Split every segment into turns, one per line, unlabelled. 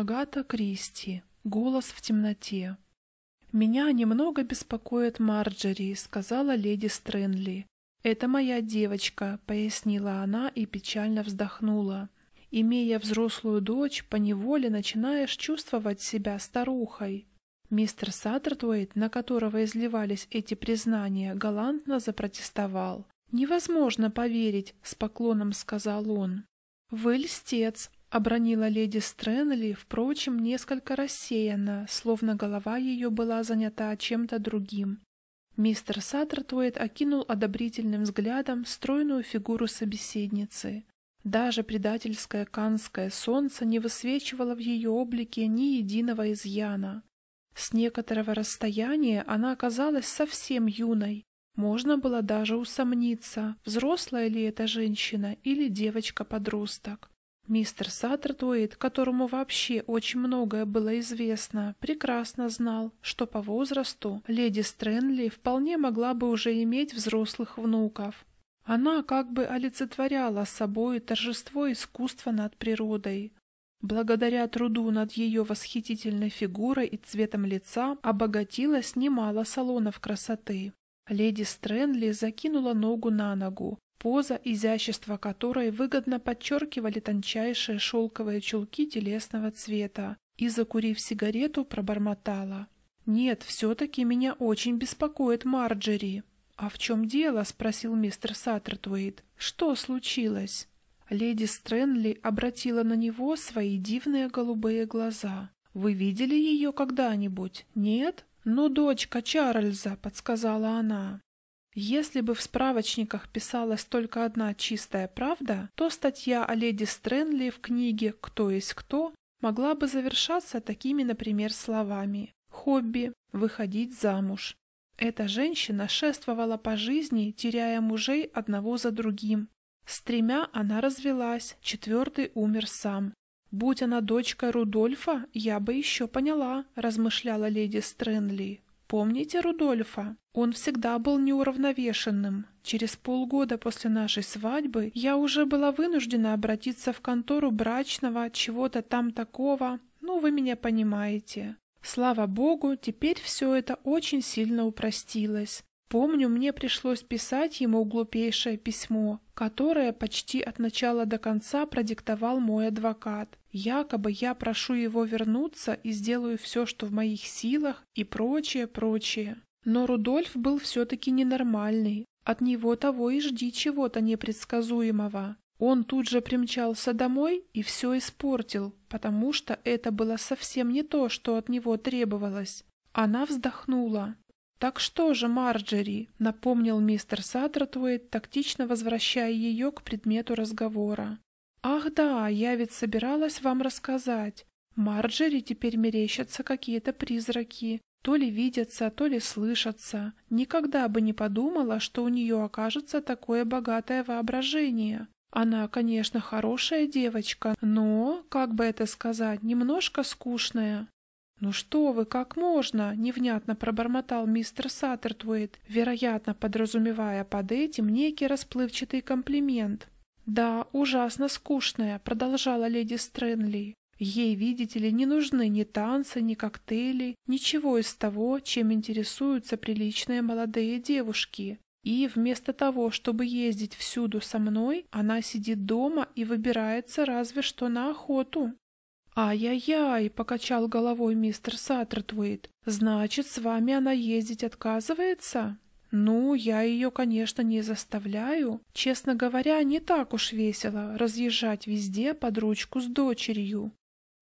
Агата Кристи. Голос в темноте. «Меня немного беспокоит Марджери», — сказала леди Стрэнли. «Это моя девочка», — пояснила она и печально вздохнула. «Имея взрослую дочь, поневоле начинаешь чувствовать себя старухой». Мистер Саттертуэйт, на которого изливались эти признания, галантно запротестовал. «Невозможно поверить», — с поклоном сказал он. «Вы льстец», — обронила леди Стрэнли, впрочем, несколько рассеяна, словно голова ее была занята чем-то другим. Мистер Саттертвейт окинул одобрительным взглядом стройную фигуру собеседницы. Даже предательское канское солнце не высвечивало в ее облике ни единого изъяна. С некоторого расстояния она оказалась совсем юной. Можно было даже усомниться, взрослая ли эта женщина или девочка-подросток. Мистер Саттердуэйт, которому вообще очень многое было известно, прекрасно знал, что по возрасту леди Стрэнли вполне могла бы уже иметь взрослых внуков. Она как бы олицетворяла собой торжество искусства над природой. Благодаря труду над ее восхитительной фигурой и цветом лица обогатилось немало салонов красоты. Леди Стрэнли закинула ногу на ногу, поза, изящество которой выгодно подчеркивали тончайшие шелковые чулки телесного цвета, и, закурив сигарету, пробормотала. «Нет, все-таки меня очень беспокоит Марджери». «А в чем дело?» — спросил мистер Саттертуэйт. «Что случилось?» Леди Стрэнли обратила на него свои дивные голубые глаза. «Вы видели ее когда-нибудь? Нет?» «Ну, дочка Чарльза», — подсказала она. Если бы в справочниках писалась только одна чистая правда, то статья о леди Стрэнли в книге «Кто есть кто» могла бы завершаться такими, например, словами «Хобби», «Выходить замуж». Эта женщина шествовала по жизни, теряя мужей одного за другим. С тремя она развелась, четвертый умер сам. «Будь она дочкой Рудольфа, я бы еще поняла», – размышляла леди Стрэнли. Помните Рудольфа? Он всегда был неуравновешенным. Через полгода после нашей свадьбы я уже была вынуждена обратиться в контору брачного, чего-то там такого. Ну, вы меня понимаете. Слава богу, теперь все это очень сильно упростилось. Помню, мне пришлось писать ему глупейшее письмо, которое почти от начала до конца продиктовал мой адвокат. Якобы я прошу его вернуться и сделаю все, что в моих силах и прочее, прочее. Но Рудольф был все-таки ненормальный. От него того и жди чего-то непредсказуемого. Он тут же примчался домой и все испортил, потому что это было совсем не то, что от него требовалось. Она вздохнула. «Так что же, Марджери?» — напомнил мистер Саттертвейт, тактично возвращая ее к предмету разговора. «Ах да, я ведь собиралась вам рассказать. Марджери теперь мерещатся какие-то призраки. То ли видятся, то ли слышатся. Никогда бы не подумала, что у нее окажется такое богатое воображение. Она, конечно, хорошая девочка, но, как бы это сказать, немножко скучная. «Ну что вы, как можно?» — невнятно пробормотал мистер Саттертвейт, вероятно, подразумевая под этим некий расплывчатый комплимент. «Да, ужасно скучная», — продолжала леди Стрэнли. «Ей, видите ли, не нужны ни танцы, ни коктейли, ничего из того, чем интересуются приличные молодые девушки. И вместо того, чтобы ездить всюду со мной, она сидит дома и выбирается разве что на охоту». «Ай-яй-яй!» — покачал головой мистер Саттертвейт. «Значит, с вами она ездить отказывается?» Ну, я ее, конечно, не заставляю. Честно говоря, не так уж весело разъезжать везде под ручку с дочерью.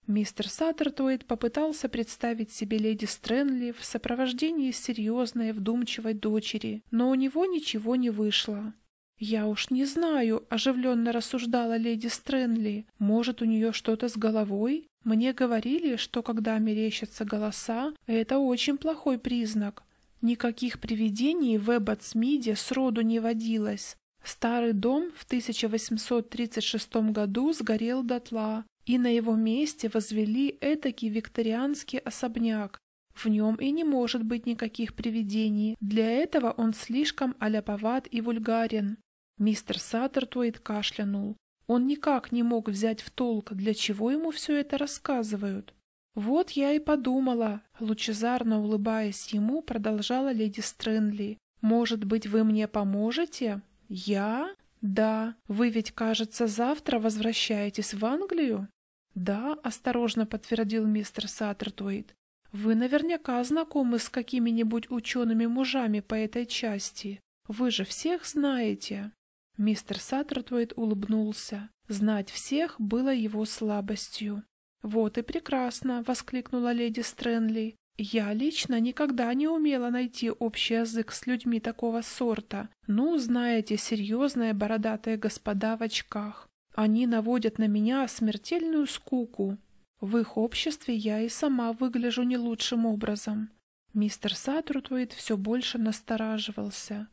Мистер Саттертуэйт попытался представить себе леди Стрэнли в сопровождении серьезной, вдумчивой дочери, но у него ничего не вышло. «Я уж не знаю», — оживленно рассуждала леди Стрэнли, — «может, у нее что-то с головой? Мне говорили, что когда мерещатся голоса, это очень плохой признак. Никаких привидений в Эбботсмиде сроду не водилось. Старый дом в 1836 году сгорел дотла, и на его месте возвели этакий викторианский особняк. В нем и не может быть никаких привидений, для этого он слишком аляповат и вульгарен. Мистер Саттертуэйт кашлянул. Он никак не мог взять в толк, для чего ему все это рассказывают. «Вот я и подумала», — лучезарно улыбаясь ему, продолжала леди Стрэнли. «Может быть, вы мне поможете?» «Я? Да. Вы ведь, кажется, завтра возвращаетесь в Англию?» «Да», — осторожно подтвердил мистер Саттертуэйт. «Вы наверняка знакомы с какими-нибудь учеными-мужами по этой части. Вы же всех знаете». Мистер Саттертуэйт улыбнулся. Знать всех было его слабостью. «Вот и прекрасно!» — воскликнула леди Стрэнли. «Я лично никогда не умела найти общий язык с людьми такого сорта. Ну, знаете, серьезные бородатые господа в очках. Они наводят на меня смертельную скуку. В их обществе я и сама выгляжу не лучшим образом». Мистер Саттрутвейт все больше настораживался.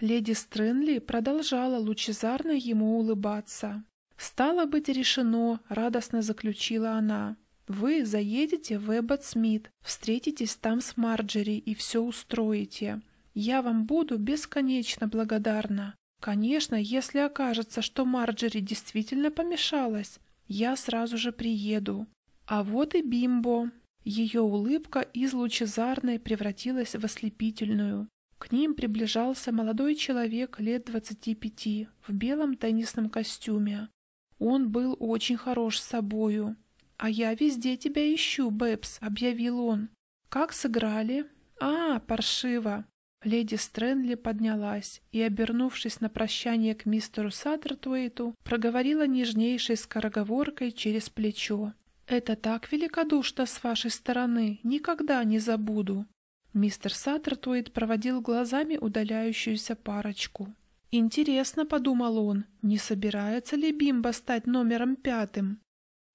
Леди Стрэнли продолжала лучезарно ему улыбаться. «Стало быть, решено», — радостно заключила она. «Вы заедете в Эббот Смит, встретитесь там с Марджери и все устроите. Я вам буду бесконечно благодарна. Конечно, если окажется, что Марджери действительно помешалась, я сразу же приеду. А вот и Бимбо». Ее улыбка из лучезарной превратилась в ослепительную. К ним приближался молодой человек лет двадцати пяти в белом теннисном костюме. Он был очень хорош с собою. «А я везде тебя ищу, Бэбс», — объявил он. «Как сыграли?» «А, паршиво!» Леди Стрэнли поднялась и, обернувшись на прощание к мистеру Саттертуэйту, проговорила нежнейшей скороговоркой через плечо. «Это так великодушно с вашей стороны, никогда не забуду!» Мистер Саттертуэйт проводил глазами удаляющуюся парочку. Интересно, подумал он, не собирается ли Бимба стать номером пятым?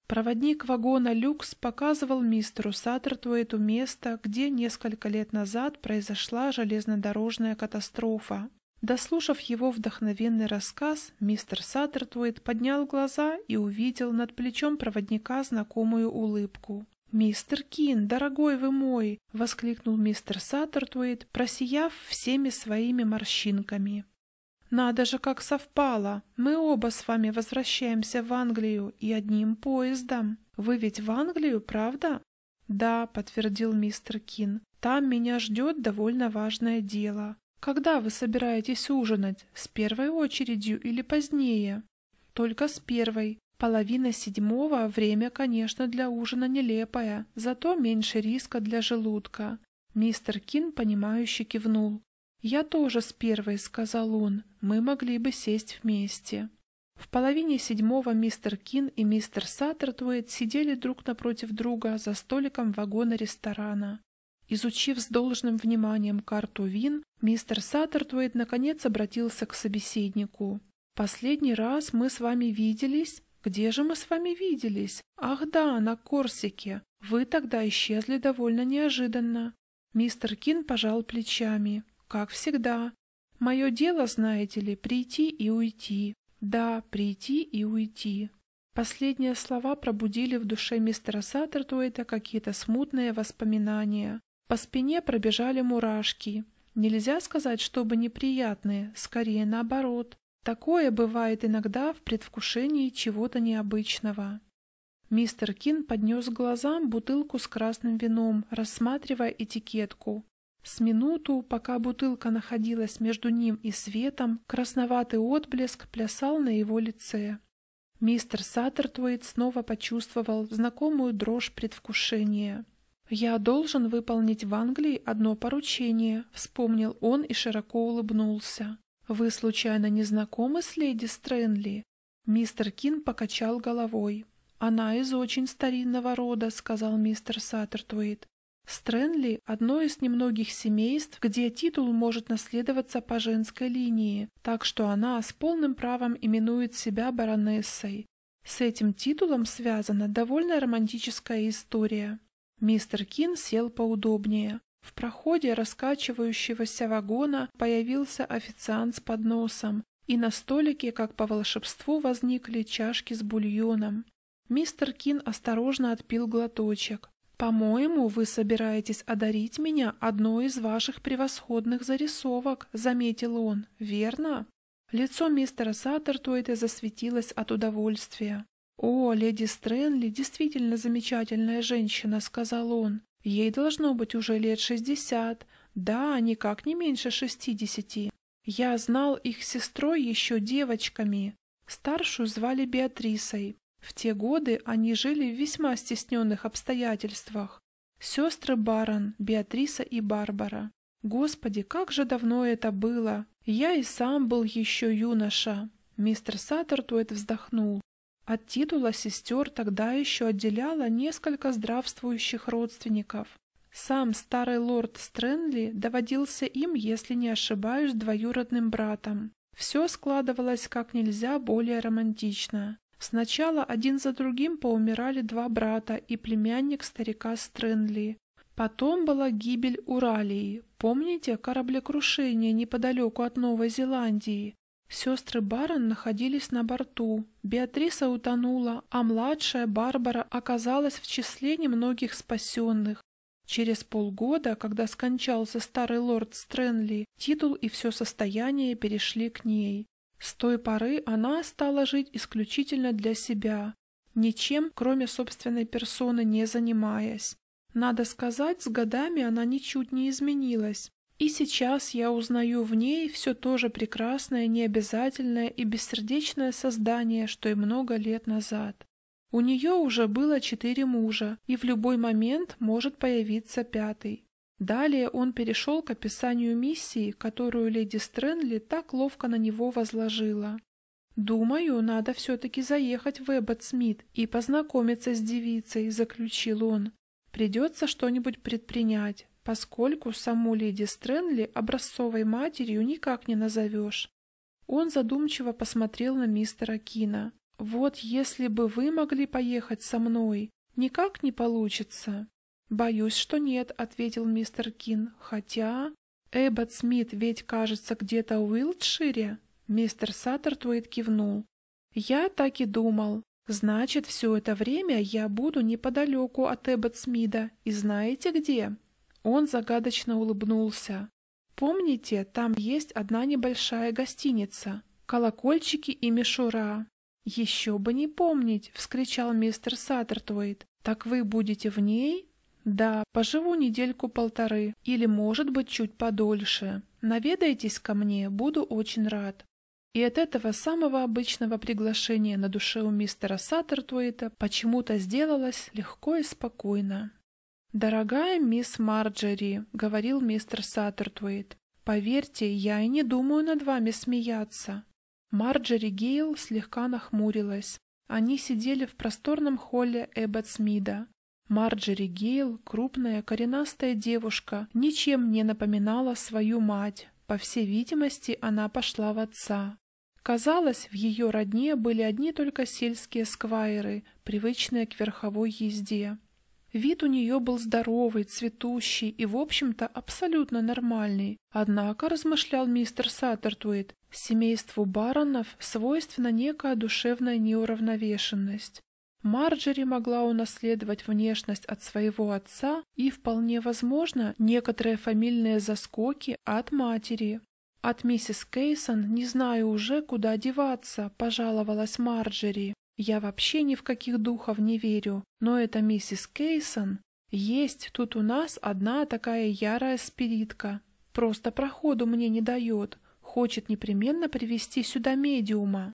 Проводник вагона «Люкс» показывал мистеру Саттертвейту место, где несколько лет назад произошла железнодорожная катастрофа. Дослушав его вдохновенный рассказ, мистер Саттертвейт поднял глаза и увидел над плечом проводника знакомую улыбку. «Мистер Кин, дорогой вы мой!» — воскликнул мистер Саттертвейт, просияв всеми своими морщинками. Надо же, как совпало. Мы оба с вами возвращаемся в Англию и одним поездом. Вы ведь в Англию, правда? Да, подтвердил мистер Кин. Там меня ждет довольно важное дело. Когда вы собираетесь ужинать? С первой очередью или позднее? Только с первой. Половина седьмого время, конечно, для ужина нелепое, зато меньше риска для желудка. Мистер Кин, понимающе кивнул. «Я тоже с первой», — сказал он. «Мы могли бы сесть вместе». В половине седьмого мистер Кин и мистер Саттертвейт сидели друг напротив друга за столиком вагона ресторана. Изучив с должным вниманием карту вин, мистер Саттертвейт наконец обратился к собеседнику. «Последний раз мы с вами виделись? Где же мы с вами виделись? Ах да, на Корсике. Вы тогда исчезли довольно неожиданно». Мистер Кин пожал плечами как всегда. Мое дело, знаете ли, прийти и уйти. Да, прийти и уйти. Последние слова пробудили в душе мистера Саттертуэйта какие-то смутные воспоминания. По спине пробежали мурашки. Нельзя сказать, чтобы неприятные, скорее наоборот. Такое бывает иногда в предвкушении чего-то необычного. Мистер Кин поднес к глазам бутылку с красным вином, рассматривая этикетку. С минуту, пока бутылка находилась между ним и светом, красноватый отблеск плясал на его лице. Мистер Саттертвейт снова почувствовал знакомую дрожь предвкушения. «Я должен выполнить в Англии одно поручение», — вспомнил он и широко улыбнулся. «Вы, случайно, не знакомы с леди Стрэнли?» Мистер Кин покачал головой. «Она из очень старинного рода», — сказал мистер Саттертвейт. Стрэнли – одно из немногих семейств, где титул может наследоваться по женской линии, так что она с полным правом именует себя баронессой. С этим титулом связана довольно романтическая история. Мистер Кин сел поудобнее. В проходе раскачивающегося вагона появился официант с подносом, и на столике, как по волшебству, возникли чашки с бульоном. Мистер Кин осторожно отпил глоточек. «По-моему, вы собираетесь одарить меня одной из ваших превосходных зарисовок», — заметил он, — «верно?» Лицо мистера Саттертуэта засветилось от удовольствия. «О, леди Стрэнли действительно замечательная женщина», — сказал он. «Ей должно быть уже лет шестьдесят. Да, никак не меньше шестидесяти. Я знал их сестрой еще девочками. Старшую звали Беатрисой, в те годы они жили в весьма стесненных обстоятельствах. Сестры Барон, Беатриса и Барбара. Господи, как же давно это было! Я и сам был еще юноша. Мистер Саттертуэт вздохнул. От титула сестер тогда еще отделяло несколько здравствующих родственников. Сам старый лорд Стрэнли доводился им, если не ошибаюсь, двоюродным братом. Все складывалось как нельзя более романтично. Сначала один за другим поумирали два брата и племянник старика Стрэнли. Потом была гибель Уралии. Помните кораблекрушение неподалеку от Новой Зеландии? Сестры Барон находились на борту. Беатриса утонула, а младшая Барбара оказалась в числе немногих спасенных. Через полгода, когда скончался старый лорд Стрэнли, титул и все состояние перешли к ней. С той поры она стала жить исключительно для себя, ничем, кроме собственной персоны, не занимаясь. Надо сказать, с годами она ничуть не изменилась. И сейчас я узнаю в ней все то же прекрасное, необязательное и бессердечное создание, что и много лет назад. У нее уже было четыре мужа, и в любой момент может появиться пятый. Далее он перешел к описанию миссии, которую леди Стрэнли так ловко на него возложила. «Думаю, надо все-таки заехать в Эббот Смит и познакомиться с девицей», — заключил он. «Придется что-нибудь предпринять, поскольку саму леди Стрэнли образцовой матерью никак не назовешь». Он задумчиво посмотрел на мистера Кина. «Вот если бы вы могли поехать со мной, никак не получится». «Боюсь, что нет», — ответил мистер Кин. «Хотя...» «Эббот Смит ведь, кажется, где-то в Уилтшире?» Мистер Саттертуэйт кивнул. «Я так и думал. Значит, все это время я буду неподалеку от Эббот Смида. И знаете где?» Он загадочно улыбнулся. «Помните, там есть одна небольшая гостиница. Колокольчики и мишура». «Еще бы не помнить!» — вскричал мистер Саттертуэйт. «Так вы будете в ней?» Да, поживу недельку-полторы, или, может быть, чуть подольше. Наведайтесь ко мне, буду очень рад. И от этого самого обычного приглашения на душе у мистера Саттертуэйта почему-то сделалось легко и спокойно. «Дорогая мисс Марджери», — говорил мистер Саттертуэйт, — «поверьте, я и не думаю над вами смеяться». Марджери Гейл слегка нахмурилась. Они сидели в просторном холле Эбботсмида. Марджери Гейл, крупная, коренастая девушка, ничем не напоминала свою мать. По всей видимости, она пошла в отца. Казалось, в ее родне были одни только сельские сквайры, привычные к верховой езде. Вид у нее был здоровый, цветущий и, в общем-то, абсолютно нормальный. Однако, размышлял мистер Саттертуэйт, семейству баронов свойственна некая душевная неуравновешенность. Марджери могла унаследовать внешность от своего отца и, вполне возможно, некоторые фамильные заскоки от матери. «От миссис Кейсон не знаю уже, куда деваться», – пожаловалась Марджери. «Я вообще ни в каких духов не верю, но эта миссис Кейсон есть тут у нас одна такая ярая спиритка. Просто проходу мне не дает, хочет непременно привести сюда медиума».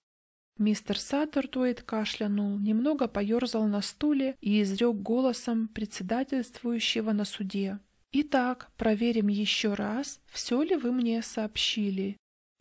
Мистер Саттердуэйт кашлянул, немного поерзал на стуле и изрек голосом председательствующего на суде. «Итак, проверим еще раз, все ли вы мне сообщили.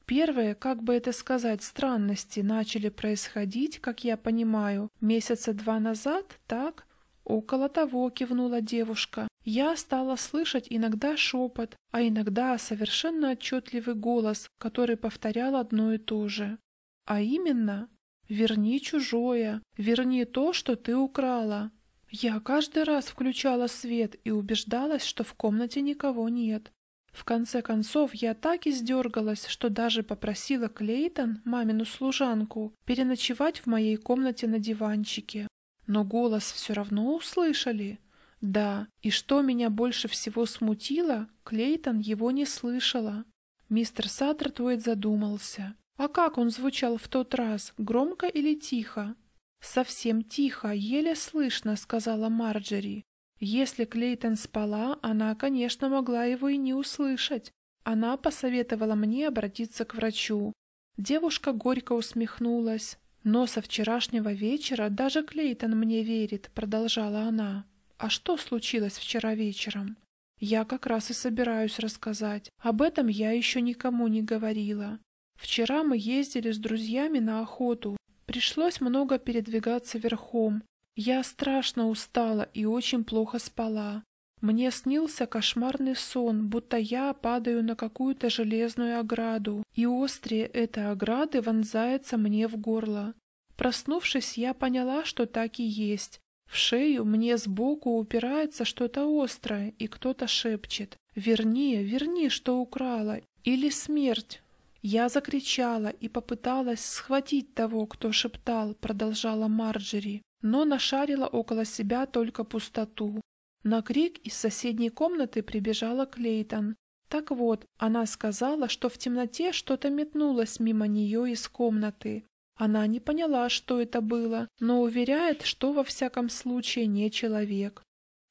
Первые, как бы это сказать, странности начали происходить, как я понимаю, месяца два назад, так? Около того кивнула девушка. Я стала слышать иногда шепот, а иногда совершенно отчетливый голос, который повторял одно и то же. А именно, верни чужое, верни то, что ты украла. Я каждый раз включала свет и убеждалась, что в комнате никого нет. В конце концов, я так и сдергалась, что даже попросила Клейтон, мамину служанку, переночевать в моей комнате на диванчике. Но голос все равно услышали. Да, и что меня больше всего смутило, Клейтон его не слышала. Мистер Саттертвейт задумался. А как он звучал в тот раз, громко или тихо? «Совсем тихо, еле слышно», — сказала Марджери. Если Клейтон спала, она, конечно, могла его и не услышать. Она посоветовала мне обратиться к врачу. Девушка горько усмехнулась. «Но со вчерашнего вечера даже Клейтон мне верит», — продолжала она. «А что случилось вчера вечером?» «Я как раз и собираюсь рассказать. Об этом я еще никому не говорила. Вчера мы ездили с друзьями на охоту. Пришлось много передвигаться верхом. Я страшно устала и очень плохо спала. Мне снился кошмарный сон, будто я падаю на какую-то железную ограду, и острие этой ограды вонзается мне в горло. Проснувшись, я поняла, что так и есть. В шею мне сбоку упирается что-то острое, и кто-то шепчет. «Верни, верни, что украла!» Или «Смерть, я закричала и попыталась схватить того, кто шептал, продолжала Марджери, но нашарила около себя только пустоту. На крик из соседней комнаты прибежала Клейтон. Так вот, она сказала, что в темноте что-то метнулось мимо нее из комнаты. Она не поняла, что это было, но уверяет, что во всяком случае не человек.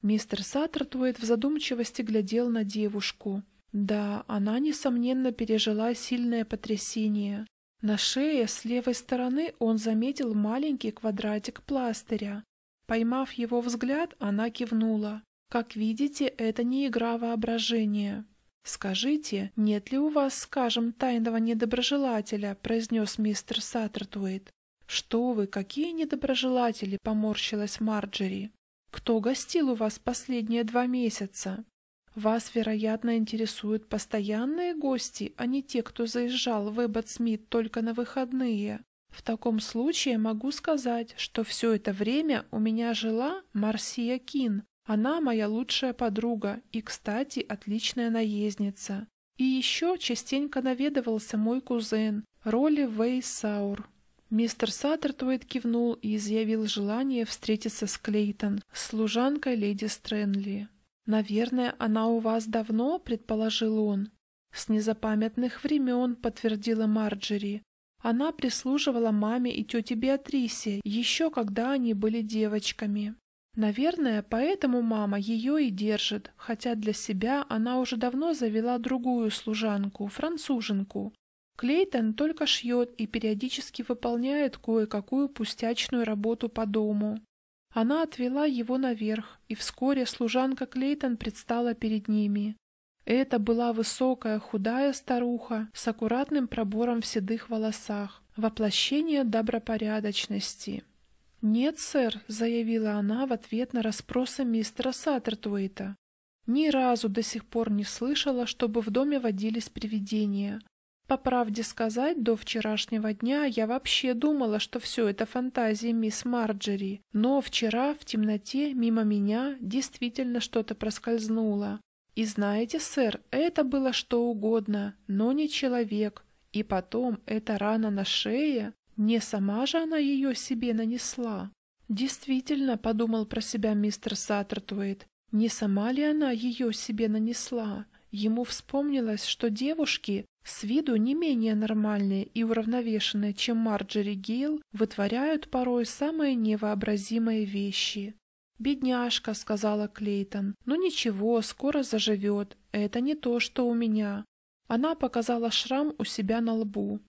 Мистер Саттертвейт в задумчивости глядел на девушку. Да, она, несомненно, пережила сильное потрясение. На шее с левой стороны он заметил маленький квадратик пластыря. Поймав его взгляд, она кивнула. Как видите, это не игра воображения. «Скажите, нет ли у вас, скажем, тайного недоброжелателя?» – произнес мистер Саттертуэйт. «Что вы, какие недоброжелатели?» – поморщилась Марджери. «Кто гостил у вас последние два месяца?» Вас, вероятно, интересуют постоянные гости, а не те, кто заезжал в Эббот Смит только на выходные. В таком случае могу сказать, что все это время у меня жила Марсия Кин. Она моя лучшая подруга и, кстати, отличная наездница. И еще частенько наведывался мой кузен Ролли Вейсаур. Мистер Саттертвейт кивнул и изъявил желание встретиться с Клейтон, служанкой леди Стрэнли. «Наверное, она у вас давно?» — предположил он. «С незапамятных времен», — подтвердила Марджери. Она прислуживала маме и тете Беатрисе, еще когда они были девочками. Наверное, поэтому мама ее и держит, хотя для себя она уже давно завела другую служанку, француженку. Клейтон только шьет и периодически выполняет кое-какую пустячную работу по дому. Она отвела его наверх, и вскоре служанка Клейтон предстала перед ними. Это была высокая, худая старуха с аккуратным пробором в седых волосах, воплощение добропорядочности. «Нет, сэр», — заявила она в ответ на расспросы мистера Саттертуэйта. «Ни разу до сих пор не слышала, чтобы в доме водились привидения, по правде сказать, до вчерашнего дня я вообще думала, что все это фантазии мисс Марджери, но вчера в темноте мимо меня действительно что-то проскользнуло. И знаете, сэр, это было что угодно, но не человек. И потом, эта рана на шее, не сама же она ее себе нанесла. Действительно, подумал про себя мистер Саттертуэйт, не сама ли она ее себе нанесла? Ему вспомнилось, что девушки, с виду не менее нормальные и уравновешенные, чем Марджери Гейл, вытворяют порой самые невообразимые вещи. «Бедняжка», — сказала Клейтон, — «ну ничего, скоро заживет, это не то, что у меня». Она показала шрам у себя на лбу.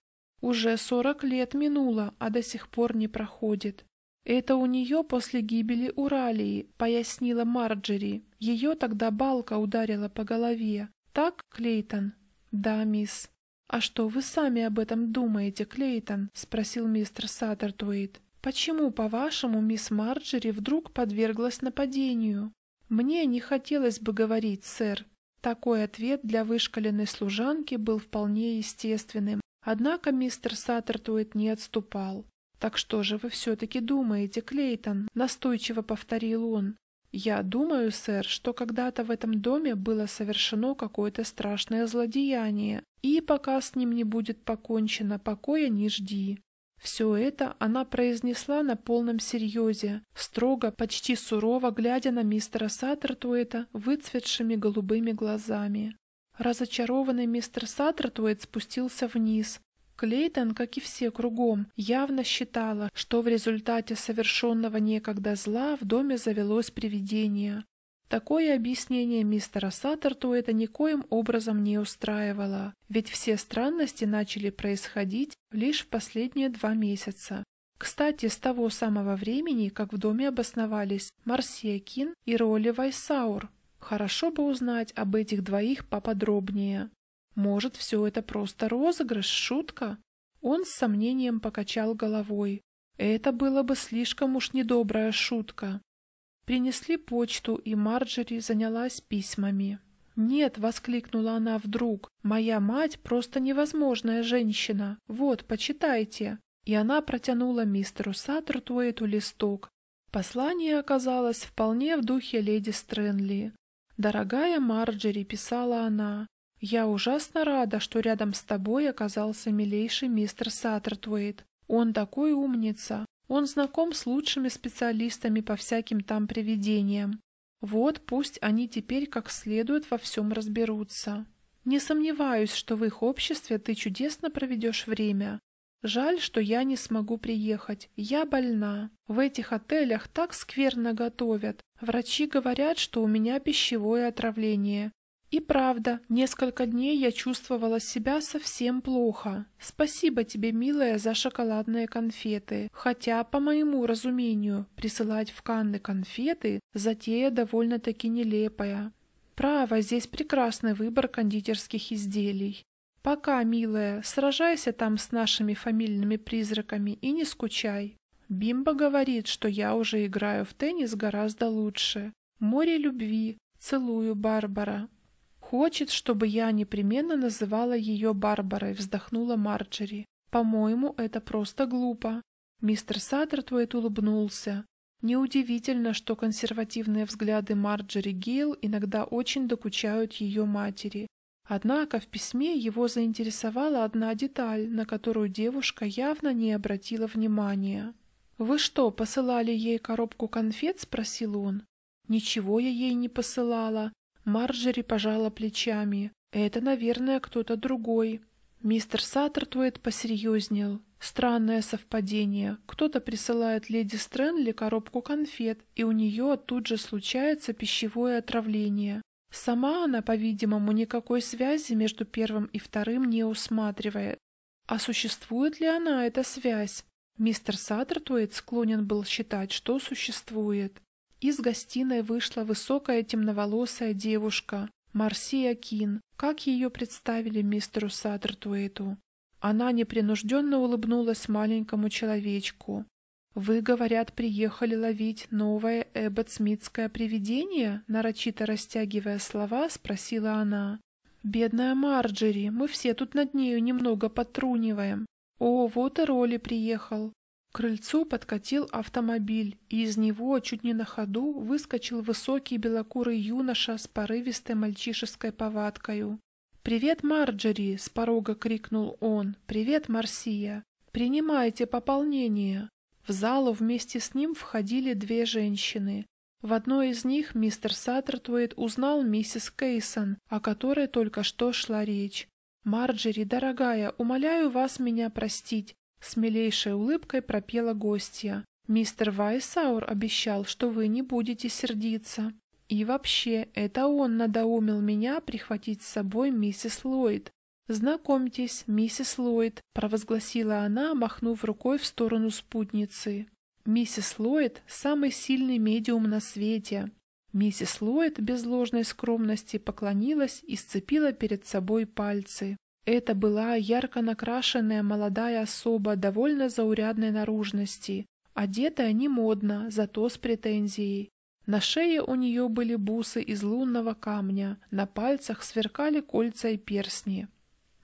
Уже сорок лет минуло, а до сих пор не проходит. Это у нее после гибели Уралии, пояснила Марджери. Ее тогда балка ударила по голове. Так, Клейтон? «Да, мисс». «А что вы сами об этом думаете, Клейтон?» — спросил мистер Саттертуэйт. «Почему, по-вашему, мисс Марджери вдруг подверглась нападению?» «Мне не хотелось бы говорить, сэр». Такой ответ для вышкаленной служанки был вполне естественным. Однако мистер Саттертуэйт не отступал. «Так что же вы все-таки думаете, Клейтон?» — настойчиво повторил он. Я думаю, сэр, что когда-то в этом доме было совершено какое-то страшное злодеяние, и пока с ним не будет покончено, покоя не жди. Все это она произнесла на полном серьезе, строго, почти сурово глядя на мистера Саттертуэта выцветшими голубыми глазами. Разочарованный мистер Саттертуэт спустился вниз, Клейтон, как и все кругом, явно считала, что в результате совершенного некогда зла в доме завелось привидение. Такое объяснение мистера Саттерту это никоим образом не устраивало, ведь все странности начали происходить лишь в последние два месяца. Кстати, с того самого времени, как в доме обосновались Марсия Кин и Ролли Вайсаур. Хорошо бы узнать об этих двоих поподробнее. Может, все это просто розыгрыш, шутка? Он с сомнением покачал головой. Это было бы слишком уж недобрая шутка. Принесли почту, и Марджери занялась письмами. «Нет!» — воскликнула она вдруг. «Моя мать просто невозможная женщина. Вот, почитайте!» И она протянула мистеру Саттерту эту листок. Послание оказалось вполне в духе леди Стрэнли. «Дорогая Марджери», — писала она, «Я ужасно рада, что рядом с тобой оказался милейший мистер Саттертвейт. Он такой умница. Он знаком с лучшими специалистами по всяким там привидениям. Вот пусть они теперь как следует во всем разберутся. Не сомневаюсь, что в их обществе ты чудесно проведешь время. Жаль, что я не смогу приехать. Я больна. В этих отелях так скверно готовят. Врачи говорят, что у меня пищевое отравление. И правда, несколько дней я чувствовала себя совсем плохо. Спасибо тебе, милая, за шоколадные конфеты. Хотя, по моему разумению, присылать в Канны конфеты – затея довольно-таки нелепая. Право, здесь прекрасный выбор кондитерских изделий. Пока, милая, сражайся там с нашими фамильными призраками и не скучай. Бимба говорит, что я уже играю в теннис гораздо лучше. Море любви. Целую, Барбара. Хочет, чтобы я непременно называла ее Барбарой, вздохнула Марджери. По-моему, это просто глупо. Мистер Саттертвейт улыбнулся. Неудивительно, что консервативные взгляды Марджери Гейл иногда очень докучают ее матери. Однако в письме его заинтересовала одна деталь, на которую девушка явно не обратила внимания. «Вы что, посылали ей коробку конфет?» — спросил он. «Ничего я ей не посылала. Марджери пожала плечами. «Это, наверное, кто-то другой». Мистер Саттертвейт посерьезнел. Странное совпадение. Кто-то присылает леди Стрэнли коробку конфет, и у нее тут же случается пищевое отравление. Сама она, по-видимому, никакой связи между первым и вторым не усматривает. А существует ли она, эта связь? Мистер Саттертвейт склонен был считать, что существует. Из гостиной вышла высокая темноволосая девушка, Марсия Кин, как ее представили мистеру Саттертуэту. Она непринужденно улыбнулась маленькому человечку. «Вы, говорят, приехали ловить новое эбботсмитское привидение?» Нарочито растягивая слова, спросила она. «Бедная Марджери, мы все тут над нею немного потруниваем. О, вот и Роли приехал крыльцу подкатил автомобиль, и из него чуть не на ходу выскочил высокий белокурый юноша с порывистой мальчишеской повадкою. «Привет, Марджери!» — с порога крикнул он. «Привет, Марсия! Принимайте пополнение!» В залу вместе с ним входили две женщины. В одной из них мистер Саттертвейт узнал миссис Кейсон, о которой только что шла речь. «Марджери, дорогая, умоляю вас меня простить. С милейшей улыбкой пропела гостья. «Мистер Вайсаур обещал, что вы не будете сердиться. И вообще, это он надоумил меня прихватить с собой миссис Ллойд. «Знакомьтесь, миссис Ллойд», — провозгласила она, махнув рукой в сторону спутницы. «Миссис Ллойд — самый сильный медиум на свете». Миссис Ллойд без ложной скромности поклонилась и сцепила перед собой пальцы. Это была ярко накрашенная молодая особа довольно заурядной наружности, одетая не модно, зато с претензией. На шее у нее были бусы из лунного камня, на пальцах сверкали кольца и персни.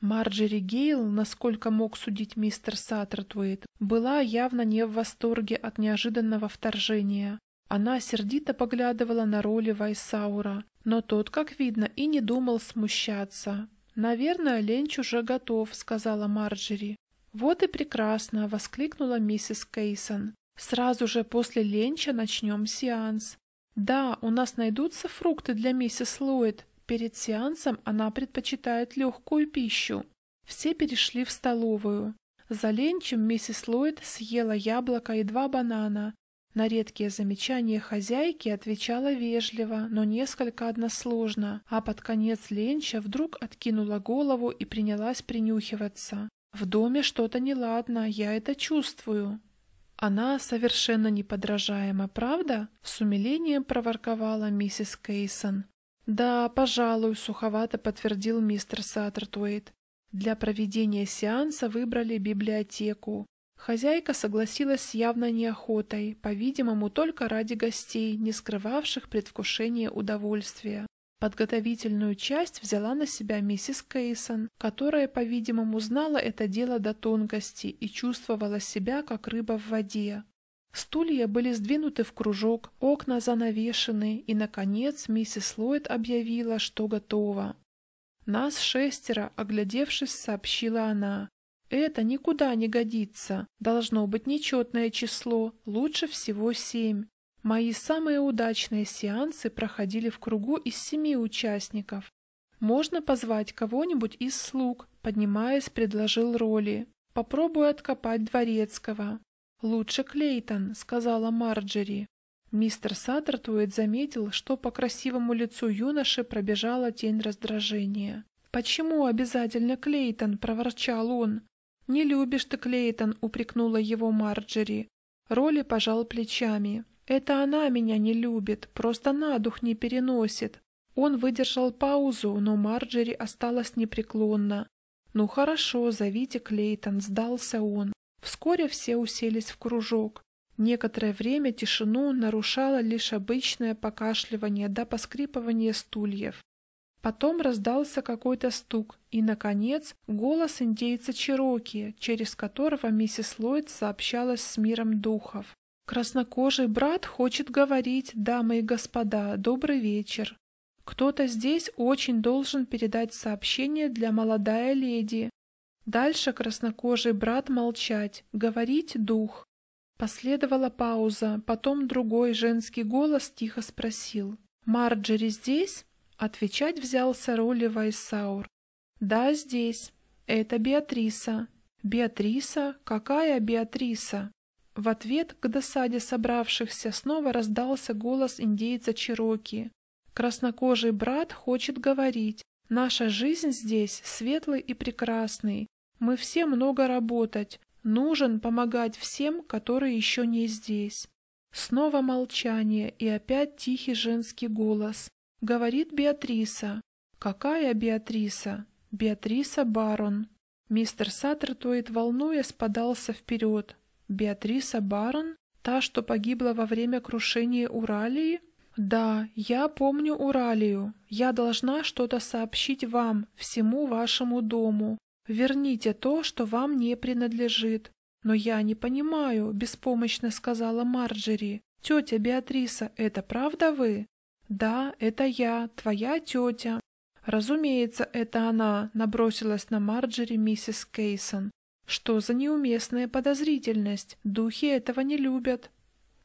Марджери Гейл, насколько мог судить мистер Саттертвейт, была явно не в восторге от неожиданного вторжения. Она сердито поглядывала на роли Вайсаура, но тот, как видно, и не думал смущаться. «Наверное, ленч уже готов», — сказала Марджери. «Вот и прекрасно», — воскликнула миссис Кейсон. «Сразу же после ленча начнем сеанс». «Да, у нас найдутся фрукты для миссис Ллойд. Перед сеансом она предпочитает легкую пищу». Все перешли в столовую. За ленчем миссис Ллойд съела яблоко и два банана, на редкие замечания хозяйки отвечала вежливо, но несколько односложно, а под конец Ленча вдруг откинула голову и принялась принюхиваться. «В доме что-то неладно, я это чувствую». «Она совершенно неподражаема, правда?» — с умилением проворковала миссис Кейсон. «Да, пожалуй», — суховато подтвердил мистер Саттертуэйт. Для проведения сеанса выбрали библиотеку. Хозяйка согласилась с явной неохотой, по-видимому, только ради гостей, не скрывавших предвкушения удовольствия. Подготовительную часть взяла на себя миссис Кейсон, которая, по-видимому, знала это дело до тонкости и чувствовала себя, как рыба в воде. Стулья были сдвинуты в кружок, окна занавешены, и, наконец, миссис Ллойд объявила, что готова. «Нас шестеро», — оглядевшись, сообщила она. Это никуда не годится. Должно быть нечетное число, лучше всего семь. Мои самые удачные сеансы проходили в кругу из семи участников. Можно позвать кого-нибудь из слуг, поднимаясь, предложил Роли. Попробую откопать дворецкого. Лучше Клейтон, сказала Марджери. Мистер Саттертуэт заметил, что по красивому лицу юноши пробежала тень раздражения. «Почему обязательно Клейтон?» – проворчал он. «Не любишь ты, Клейтон», — упрекнула его Марджери. Роли пожал плечами. «Это она меня не любит, просто на дух не переносит». Он выдержал паузу, но Марджери осталась непреклонна. «Ну хорошо, зовите Клейтон», — сдался он. Вскоре все уселись в кружок. Некоторое время тишину нарушало лишь обычное покашливание да поскрипывание стульев. Потом раздался какой-то стук, и, наконец, голос индейца чироки, через которого миссис Ллойд сообщалась с миром духов. «Краснокожий брат хочет говорить, дамы и господа, добрый вечер. Кто-то здесь очень должен передать сообщение для молодая леди». Дальше краснокожий брат молчать, говорить дух. Последовала пауза, потом другой женский голос тихо спросил. «Марджери здесь?» Отвечать взялся роли Вайсаур. «Да, здесь. Это Беатриса. Беатриса? Какая Беатриса?» В ответ к досаде собравшихся снова раздался голос индейца Чироки. «Краснокожий брат хочет говорить. Наша жизнь здесь светлый и прекрасный. Мы все много работать. Нужен помогать всем, которые еще не здесь». Снова молчание и опять тихий женский голос. Говорит Беатриса. Какая Беатриса? Беатриса Барон. Мистер Саттертуэйт, волнуясь, подался вперед. Беатриса Барон? Та, что погибла во время крушения Уралии? Да, я помню Уралию. Я должна что-то сообщить вам, всему вашему дому. Верните то, что вам не принадлежит. Но я не понимаю, беспомощно сказала Марджери. Тетя Беатриса, это правда вы? «Да, это я, твоя тетя». Разумеется, это она набросилась на Марджери миссис Кейсон. Что за неуместная подозрительность? Духи этого не любят.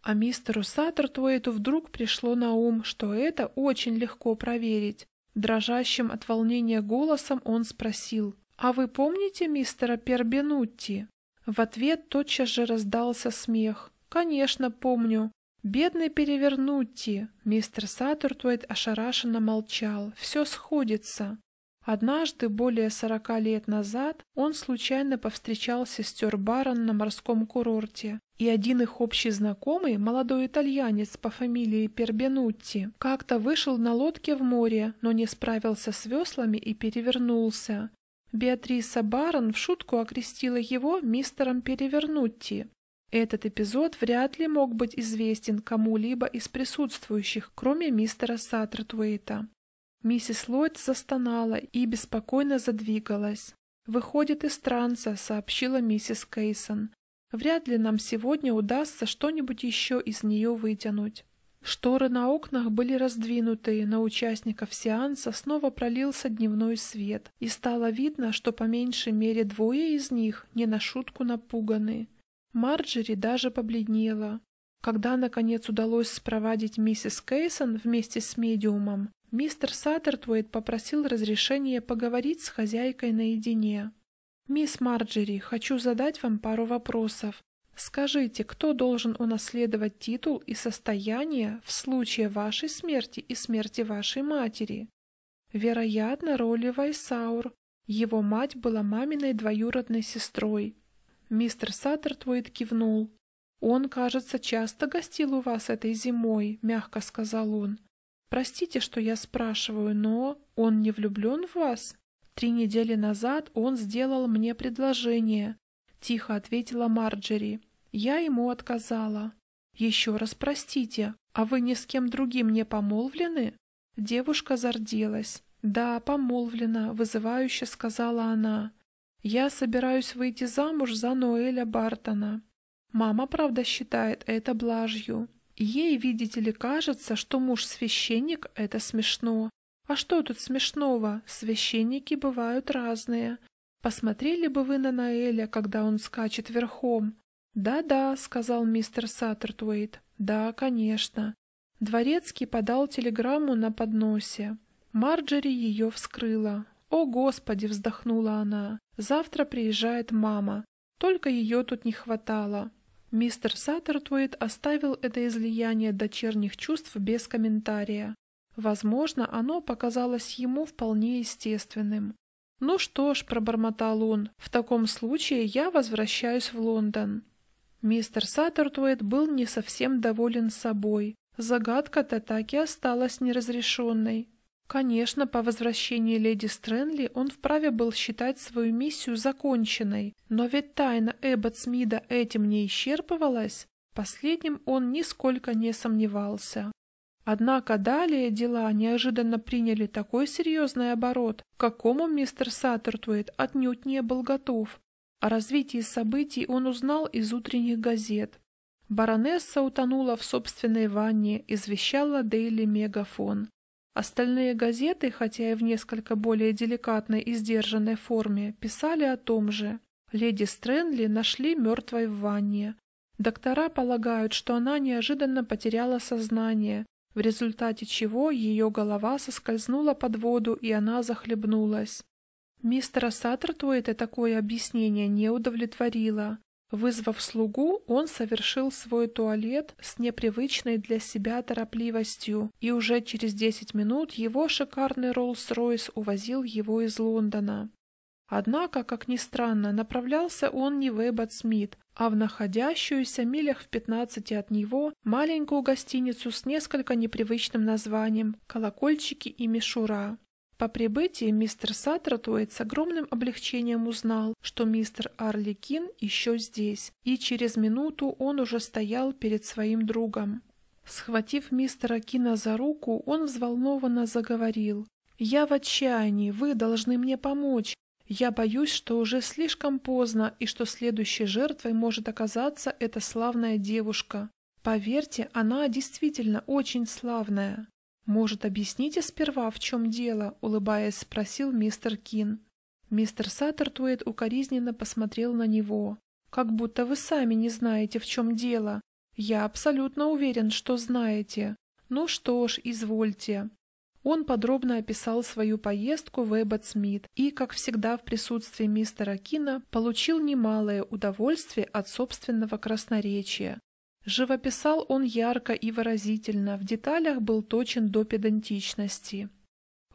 А мистеру Саттертуэйту вдруг пришло на ум, что это очень легко проверить. Дрожащим от волнения голосом он спросил, «А вы помните мистера Пербенутти?» В ответ тотчас же раздался смех. «Конечно, помню. Бедный перевернути! Мистер Саттертуэйт ошарашенно молчал. Все сходится. Однажды, более сорока лет назад, он случайно повстречал сестер Барон на морском курорте, и один их общий знакомый, молодой итальянец по фамилии Пербенутти, как-то вышел на лодке в море, но не справился с веслами и перевернулся. Беатриса Барон в шутку окрестила его мистером Перевернутти, этот эпизод вряд ли мог быть известен кому-либо из присутствующих, кроме мистера Саттертуэйта. Миссис Ллойд застонала и беспокойно задвигалась. «Выходит из транса», — сообщила миссис Кейсон. «Вряд ли нам сегодня удастся что-нибудь еще из нее вытянуть». Шторы на окнах были раздвинуты, на участников сеанса снова пролился дневной свет, и стало видно, что по меньшей мере двое из них не на шутку напуганы. Марджери даже побледнела. Когда, наконец, удалось спровадить миссис Кейсон вместе с медиумом, мистер Саттертвейт попросил разрешения поговорить с хозяйкой наедине. «Мисс Марджери, хочу задать вам пару вопросов. Скажите, кто должен унаследовать титул и состояние в случае вашей смерти и смерти вашей матери?» Вероятно, роли Вайсаур. Его мать была маминой двоюродной сестрой, Мистер Саттертвейд кивнул. «Он, кажется, часто гостил у вас этой зимой», — мягко сказал он. «Простите, что я спрашиваю, но он не влюблен в вас?» «Три недели назад он сделал мне предложение», — тихо ответила Марджери. «Я ему отказала». «Еще раз простите, а вы ни с кем другим не помолвлены?» Девушка зарделась. «Да, помолвлена», — вызывающе сказала она. Я собираюсь выйти замуж за Ноэля Бартона. Мама, правда, считает это блажью. Ей, видите ли, кажется, что муж-священник — это смешно. А что тут смешного? Священники бывают разные. Посмотрели бы вы на Ноэля, когда он скачет верхом. «Да-да», — сказал мистер Саттертвейт. «Да, конечно». Дворецкий подал телеграмму на подносе. Марджери ее вскрыла. «О, Господи!» — вздохнула она. Завтра приезжает мама. Только ее тут не хватало. Мистер Саттертвейт оставил это излияние дочерних чувств без комментария. Возможно, оно показалось ему вполне естественным. «Ну что ж», — пробормотал он, — «в таком случае я возвращаюсь в Лондон». Мистер Саттертвейт был не совсем доволен собой. Загадка-то так и осталась неразрешенной. Конечно, по возвращении леди Стрэнли он вправе был считать свою миссию законченной, но ведь тайна Эббот Смида этим не исчерпывалась, последним он нисколько не сомневался. Однако далее дела неожиданно приняли такой серьезный оборот, к какому мистер Саттертвейт отнюдь не был готов. О развитии событий он узнал из утренних газет. Баронесса утонула в собственной ванне, извещала Дейли Мегафон. Остальные газеты, хотя и в несколько более деликатной и сдержанной форме, писали о том же. Леди Стрэнли нашли мертвой в ванне. Доктора полагают, что она неожиданно потеряла сознание, в результате чего ее голова соскользнула под воду и она захлебнулась. Мистера Саттертуэта такое объяснение не удовлетворило. Вызвав слугу, он совершил свой туалет с непривычной для себя торопливостью, и уже через десять минут его шикарный Роллс-Ройс увозил его из Лондона. Однако, как ни странно, направлялся он не в Эббот Смит, а в находящуюся милях в пятнадцати от него маленькую гостиницу с несколько непривычным названием «Колокольчики и мишура». По прибытии мистер Саттертуэйт с огромным облегчением узнал, что мистер Арликин еще здесь, и через минуту он уже стоял перед своим другом. Схватив мистера Кина за руку, он взволнованно заговорил. «Я в отчаянии, вы должны мне помочь. Я боюсь, что уже слишком поздно и что следующей жертвой может оказаться эта славная девушка. Поверьте, она действительно очень славная. «Может, объясните сперва, в чем дело?» — улыбаясь, спросил мистер Кин. Мистер Саттертуэйт укоризненно посмотрел на него. «Как будто вы сами не знаете, в чем дело. Я абсолютно уверен, что знаете. Ну что ж, извольте». Он подробно описал свою поездку в Эббот-Смит и, как всегда в присутствии мистера Кина, получил немалое удовольствие от собственного красноречия. Живописал он ярко и выразительно, в деталях был точен до педантичности.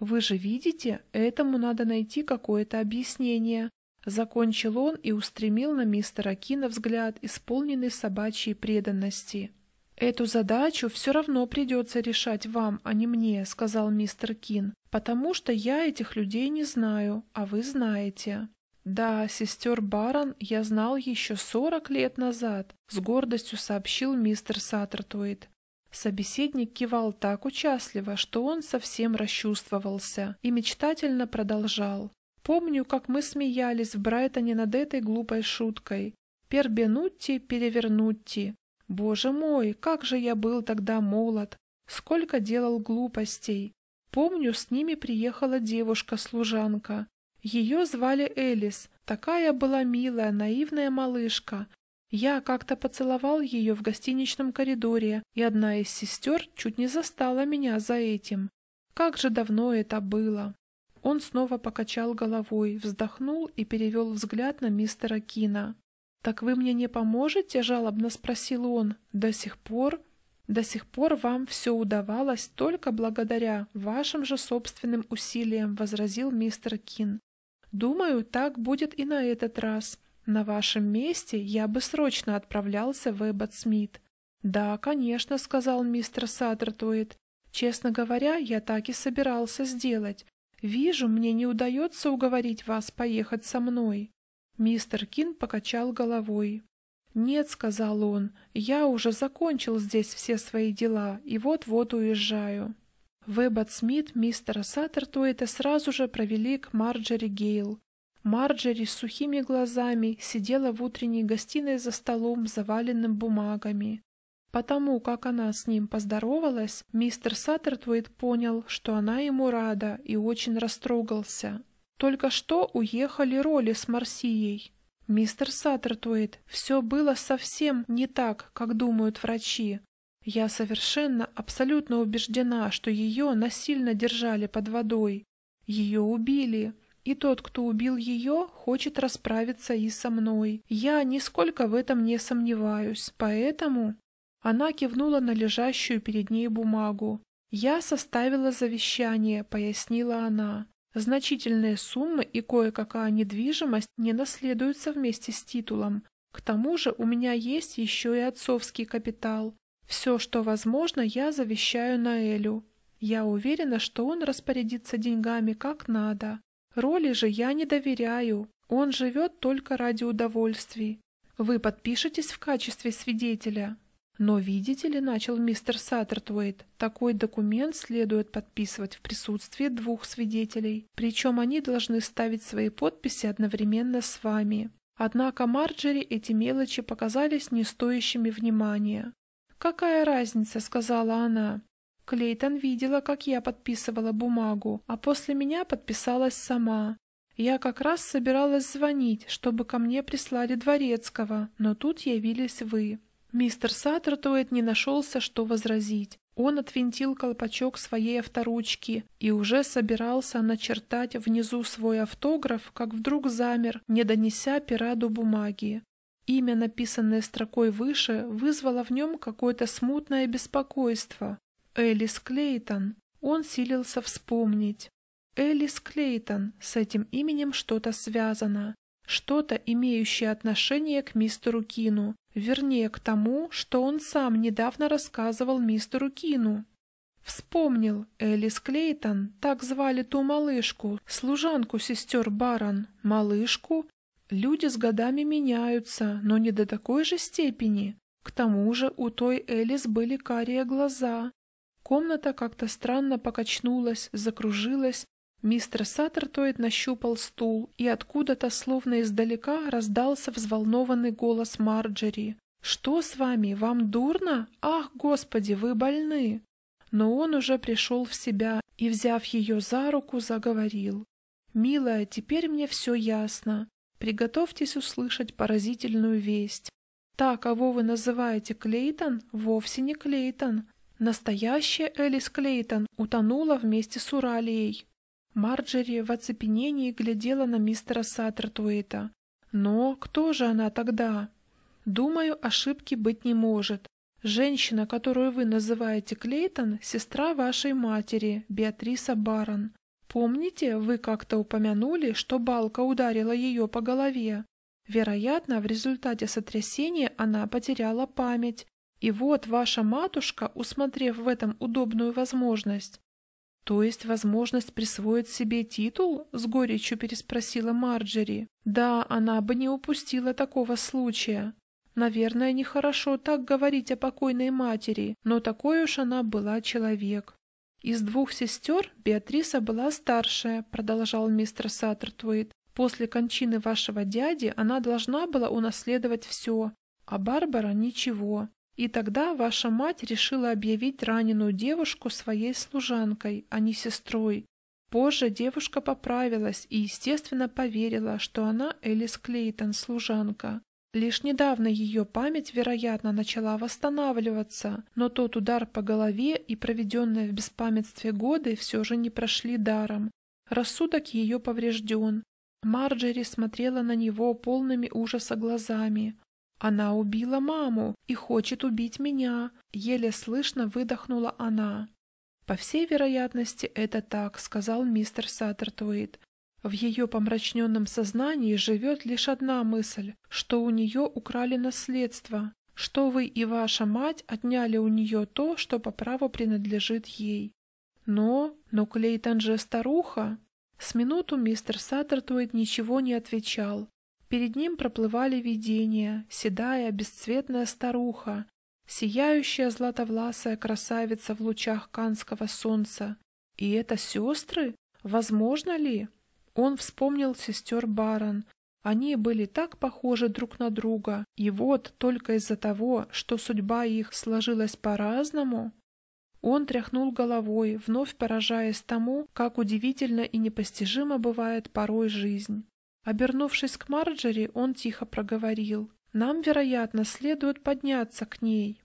«Вы же видите, этому надо найти какое-то объяснение», — закончил он и устремил на мистера Кина взгляд, исполненный собачьей преданности. «Эту задачу все равно придется решать вам, а не мне», — сказал мистер Кин, «потому что я этих людей не знаю, а вы знаете». Да, сестер Барон я знал еще сорок лет назад, с гордостью сообщил мистер Саттертуэйт. Собеседник кивал так участливо, что он совсем расчувствовался и мечтательно продолжал. Помню, как мы смеялись в Брайтоне над этой глупой шуткой. Пербенутти, перевернутти. Боже мой, как же я был тогда молод! Сколько делал глупостей! Помню, с ними приехала девушка-служанка. Ее звали Элис, такая была милая, наивная малышка. Я как-то поцеловал ее в гостиничном коридоре, и одна из сестер чуть не застала меня за этим. Как же давно это было! Он снова покачал головой, вздохнул и перевел взгляд на мистера Кина. «Так вы мне не поможете?» – жалобно спросил он. «До сих пор...» «До сих пор вам все удавалось только благодаря вашим же собственным усилиям», – возразил мистер Кин. Думаю, так будет и на этот раз. На вашем месте я бы срочно отправлялся в Эббот Смит. Да, конечно, сказал мистер Саттертуэт. Честно говоря, я так и собирался сделать. Вижу, мне не удается уговорить вас поехать со мной. Мистер Кин покачал головой. «Нет», — сказал он, — «я уже закончил здесь все свои дела и вот-вот уезжаю». Веббот Смит мистера Саттертуэйта сразу же провели к Марджери Гейл. Марджери с сухими глазами сидела в утренней гостиной за столом, заваленным бумагами. Потому как она с ним поздоровалась, мистер Саттертвейт понял, что она ему рада и очень растрогался. Только что уехали роли с Марсией. Мистер Саттертвейт, все было совсем не так, как думают врачи. Я совершенно, абсолютно убеждена, что ее насильно держали под водой. Ее убили, и тот, кто убил ее, хочет расправиться и со мной. Я нисколько в этом не сомневаюсь, поэтому...» Она кивнула на лежащую перед ней бумагу. «Я составила завещание», — пояснила она. «Значительные суммы и кое-какая недвижимость не наследуются вместе с титулом. К тому же у меня есть еще и отцовский капитал. Все, что возможно, я завещаю Наэлю. Я уверена, что он распорядится деньгами как надо. Роли же я не доверяю. Он живет только ради удовольствий. Вы подпишетесь в качестве свидетеля. Но, видите ли, начал мистер Саттертвейт, такой документ следует подписывать в присутствии двух свидетелей, причем они должны ставить свои подписи одновременно с вами. Однако Марджери эти мелочи показались не стоящими внимания. «Какая разница?» — сказала она. Клейтон видела, как я подписывала бумагу, а после меня подписалась сама. Я как раз собиралась звонить, чтобы ко мне прислали Дворецкого, но тут явились вы. Мистер Саттертуэт не нашелся, что возразить. Он отвинтил колпачок своей авторучки и уже собирался начертать внизу свой автограф, как вдруг замер, не донеся пера до бумаги. Имя, написанное строкой выше, вызвало в нем какое-то смутное беспокойство. Элис Клейтон. Он силился вспомнить. Элис Клейтон. С этим именем что-то связано. Что-то, имеющее отношение к мистеру Кину. Вернее, к тому, что он сам недавно рассказывал мистеру Кину. Вспомнил, Элис Клейтон, так звали ту малышку, служанку сестер Барон, малышку, Люди с годами меняются, но не до такой же степени. К тому же у той Элис были карие глаза. Комната как-то странно покачнулась, закружилась. Мистер Саттертоид нащупал стул, и откуда-то, словно издалека, раздался взволнованный голос Марджери. «Что с вами? Вам дурно? Ах, господи, вы больны!» Но он уже пришел в себя и, взяв ее за руку, заговорил. «Милая, теперь мне все ясно. Приготовьтесь услышать поразительную весть. Та, кого а вы называете Клейтон, вовсе не Клейтон. Настоящая Элис Клейтон утонула вместе с Уралией. Марджери в оцепенении глядела на мистера Саттертуэйта. Но кто же она тогда? Думаю, ошибки быть не может. Женщина, которую вы называете Клейтон, сестра вашей матери, Беатриса Барон. Помните, вы как-то упомянули, что балка ударила ее по голове? Вероятно, в результате сотрясения она потеряла память. И вот ваша матушка, усмотрев в этом удобную возможность... «То есть возможность присвоить себе титул?» — с горечью переспросила Марджери. «Да, она бы не упустила такого случая. Наверное, нехорошо так говорить о покойной матери, но такой уж она была человек. «Из двух сестер Беатриса была старшая», — продолжал мистер Саттертвейт. «После кончины вашего дяди она должна была унаследовать все, а Барбара — ничего. И тогда ваша мать решила объявить раненую девушку своей служанкой, а не сестрой. Позже девушка поправилась и, естественно, поверила, что она Элис Клейтон, служанка. Лишь недавно ее память, вероятно, начала восстанавливаться, но тот удар по голове и проведенные в беспамятстве годы все же не прошли даром. Рассудок ее поврежден. Марджери смотрела на него полными ужаса глазами. «Она убила маму и хочет убить меня», — еле слышно выдохнула она. «По всей вероятности, это так», — сказал мистер Саттертуит. В ее помрачненном сознании живет лишь одна мысль, что у нее украли наследство, что вы и ваша мать отняли у нее то, что по праву принадлежит ей. Но, но Клейтон же старуха. С минуту мистер Саттертуэйт ничего не отвечал. Перед ним проплывали видения, седая, бесцветная старуха, сияющая златовласая красавица в лучах канского солнца. И это сестры? Возможно ли? Он вспомнил сестер Барон. Они были так похожи друг на друга, и вот только из-за того, что судьба их сложилась по-разному... Он тряхнул головой, вновь поражаясь тому, как удивительно и непостижимо бывает порой жизнь. Обернувшись к Марджери, он тихо проговорил. «Нам, вероятно, следует подняться к ней».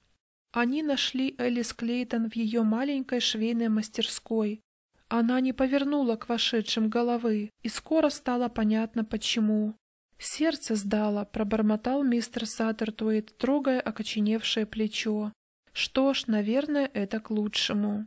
Они нашли Элис Клейтон в ее маленькой швейной мастерской, она не повернула к вошедшим головы, и скоро стало понятно, почему. «Сердце сдало», — пробормотал мистер Саттертуэйт, трогая окоченевшее плечо. «Что ж, наверное, это к лучшему».